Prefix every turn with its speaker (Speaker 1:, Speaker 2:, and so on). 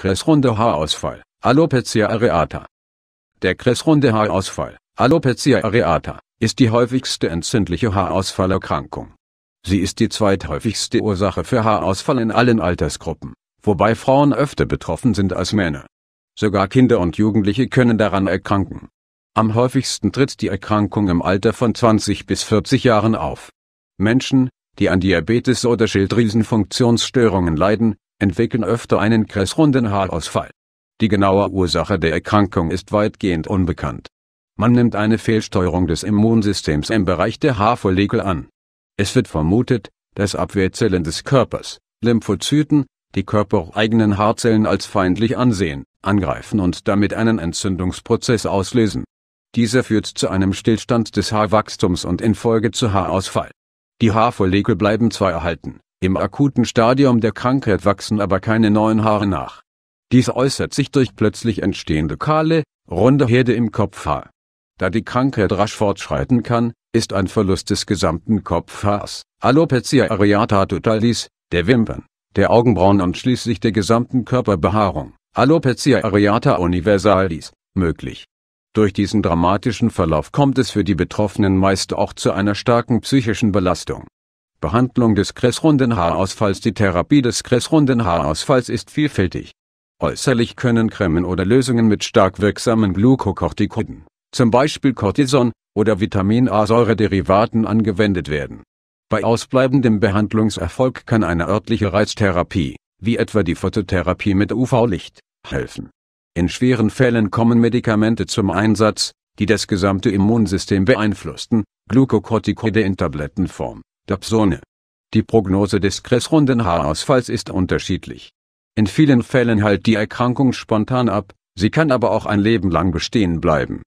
Speaker 1: Kressrunde Haarausfall, Alopecia areata. Der Kressrunde Haarausfall, Alopecia areata, ist die häufigste entzündliche Haarausfallerkrankung. Sie ist die zweithäufigste Ursache für Haarausfall in allen Altersgruppen, wobei Frauen öfter betroffen sind als Männer. Sogar Kinder und Jugendliche können daran erkranken. Am häufigsten tritt die Erkrankung im Alter von 20 bis 40 Jahren auf. Menschen, die an Diabetes oder Schilddrüsenfunktionsstörungen leiden, entwickeln öfter einen kreisrunden Haarausfall. Die genaue Ursache der Erkrankung ist weitgehend unbekannt. Man nimmt eine Fehlsteuerung des Immunsystems im Bereich der Haarfollikel an. Es wird vermutet, dass Abwehrzellen des Körpers, Lymphozyten, die körpereigenen Haarzellen als feindlich ansehen, angreifen und damit einen Entzündungsprozess auslösen. Dieser führt zu einem Stillstand des Haarwachstums und infolge zu Haarausfall. Die Haarfollikel bleiben zwar erhalten, im akuten Stadium der Krankheit wachsen aber keine neuen Haare nach. Dies äußert sich durch plötzlich entstehende kahle, runde Herde im Kopfhaar. Da die Krankheit rasch fortschreiten kann, ist ein Verlust des gesamten Kopfhaars, Alopecia areata totalis, der Wimpern, der Augenbrauen und schließlich der gesamten Körperbehaarung, Alopecia areata universalis, möglich. Durch diesen dramatischen Verlauf kommt es für die Betroffenen meist auch zu einer starken psychischen Belastung Behandlung des kressrunden Haarausfalls Die Therapie des kressrunden Haarausfalls ist vielfältig. Äußerlich können Cremen oder Lösungen mit stark wirksamen Glukokortikoiden, zum Beispiel Cortison, oder Vitamin A-Säure-Derivaten angewendet werden. Bei ausbleibendem Behandlungserfolg kann eine örtliche Reiztherapie, wie etwa die Phototherapie mit UV-Licht, helfen. In schweren Fällen kommen Medikamente zum Einsatz, die das gesamte Immunsystem beeinflussten, Glukokortikoide in Tablettenform. Dobsone. Die Prognose des kreisrunden Haarausfalls ist unterschiedlich. In vielen Fällen heilt die Erkrankung spontan ab, sie kann aber auch ein Leben lang bestehen bleiben